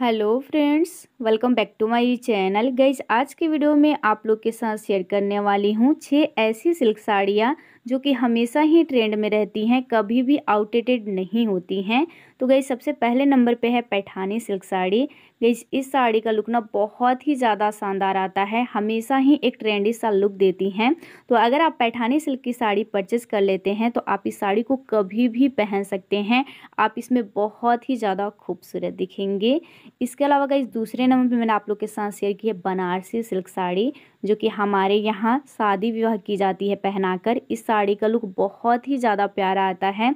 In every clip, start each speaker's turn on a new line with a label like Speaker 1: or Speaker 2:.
Speaker 1: hello friends welcome back to my channel guys आज की video में आप लोग के साथ शेयर करने वाली हूँ छः ऐसी सिल्क साड़ियाँ जो कि हमेशा ही ट्रेंड में रहती हैं कभी भी आउटडेटेड नहीं होती हैं तो गई सबसे पहले नंबर पे है पैठानी सिल्क साड़ी गई इस साड़ी का लुक ना बहुत ही ज़्यादा शानदार आता है हमेशा ही एक ट्रेंडी सा लुक देती हैं तो अगर आप पैठानी सिल्क की साड़ी परचेज़ कर लेते हैं तो आप इस साड़ी को कभी भी पहन सकते हैं आप इसमें बहुत ही ज़्यादा खूबसूरत दिखेंगे इसके अलावा गई दूसरे नंबर पर मैंने आप लोग के साथ शेयर की है बनारसी सिल्क साड़ी जो कि हमारे यहाँ शादी विवाह की जाती है पहना इस साड़ी का लुक बहुत ही ज़्यादा प्यारा आता है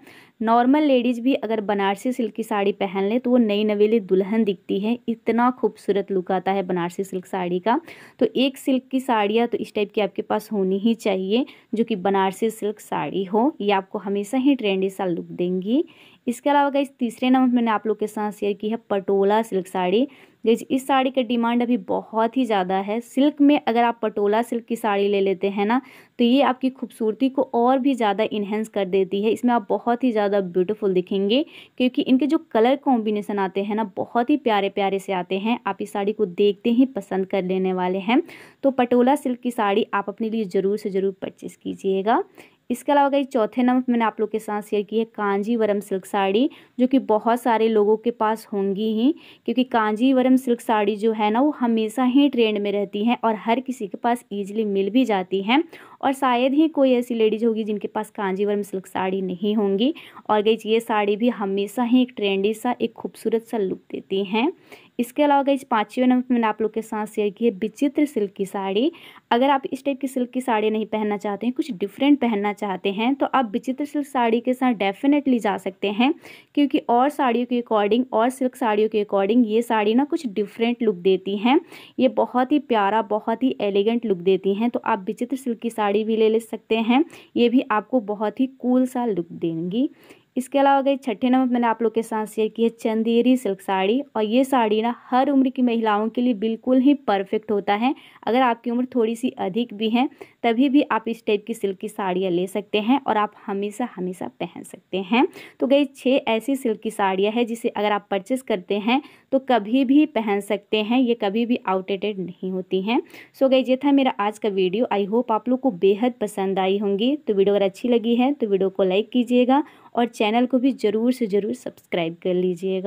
Speaker 1: नॉर्मल लेडीज़ भी अगर बनारसी सिल्क की साड़ी पहन ले तो वो नई नवेली दुल्हन दिखती है इतना खूबसूरत लुक आता है बनारसी सिल्क साड़ी का तो एक सिल्क की साड़ियाँ तो इस टाइप की आपके पास होनी ही चाहिए जो कि बनारसी सिल्क साड़ी हो ये आपको हमेशा ही ट्रेंडी सा लुक देंगी इसके अलावा गई तीसरे नंबर मैंने आप लोग के साथ शेयर की है पटोला सिल्क साड़ी गई इस साड़ी का डिमांड अभी बहुत ही ज़्यादा है सिल्क में अगर आप पटोला सिल्क की साड़ी ले लेते हैं ना तो ये आपकी खूबसूरती को और भी ज़्यादा इन्हेंस कर देती है इसमें आप बहुत ही ज़्यादा ब्यूटीफुल दिखेंगे क्योंकि इनके जो कलर कॉम्बिनेसन आते हैं ना बहुत ही प्यारे प्यारे से आते हैं आप इस साड़ी को देखते ही पसंद कर लेने वाले हैं तो पटोला सिल्क की साड़ी आप अपने लिए ज़रूर से ज़रूर परचेज़ कीजिएगा इसके अलावा गई चौथे नंबर मैंने आप लोग के साथ शेयर की है कांजीवरम सिल्क साड़ी जो कि बहुत सारे लोगों के पास होंगी ही क्योंकि कांजीवरम सिल्क साड़ी जो है ना वो हमेशा ही ट्रेंड में रहती हैं और हर किसी के पास ईजिली मिल भी जाती हैं और शायद ही कोई ऐसी लेडीज होगी जिनके पास कांजीवरम सिल्क साड़ी नहीं होंगी और गई ये साड़ी भी हमेशा ही एक ट्रेंडी सा एक खूबसूरत सा लुक देती हैं इसके अलावा गई पाँचवें नंबर मैंने आप लोग के साथ शेयर की है विचित्र सिल्क की साड़ी अगर आप इस टाइप की सिल्क की साड़ी नहीं पहनना चाहते हैं कुछ डिफरेंट पहनना चाहते हैं तो आप विचित्र सिल्क साड़ी के साथ डेफिनेटली जा सकते हैं क्योंकि और साड़ियों के अकॉर्डिंग और सिल्क साड़ियों के अकॉर्डिंग ये साड़ी ना कुछ डिफरेंट लुक देती हैं ये बहुत ही प्यारा बहुत ही एलिगेंट लुक देती हैं तो आप विचित्र सिल्क की साड़ी साड़ी भी ले ले सकते हैं ये भी आपको बहुत ही कूल सा लुक देंगी इसके अलावा गई छठे नंबर मैंने आप लोग के साथ शेयर की है चंदेरी सिल्क साड़ी और ये साड़ी ना हर उम्र की महिलाओं के लिए बिल्कुल ही परफेक्ट होता है अगर आपकी उम्र थोड़ी सी अधिक भी है तभी भी आप इस टाइप की सिल्क की साड़ियाँ ले सकते हैं और आप हमेशा हमेशा पहन सकते हैं तो गई छः ऐसी सिल्क की साड़ियाँ हैं जिसे अगर आप परचेस करते हैं तो कभी भी पहन सकते हैं ये कभी भी आउटडेटेड नहीं होती हैं सो गई ये था मेरा आज का वीडियो आई होप आप लोग को बेहद पसंद आई होंगी तो वीडियो अगर अच्छी लगी है तो वीडियो को लाइक कीजिएगा और चैनल चैनल को भी ज़रूर से ज़रूर सब्सक्राइब कर लीजिएगा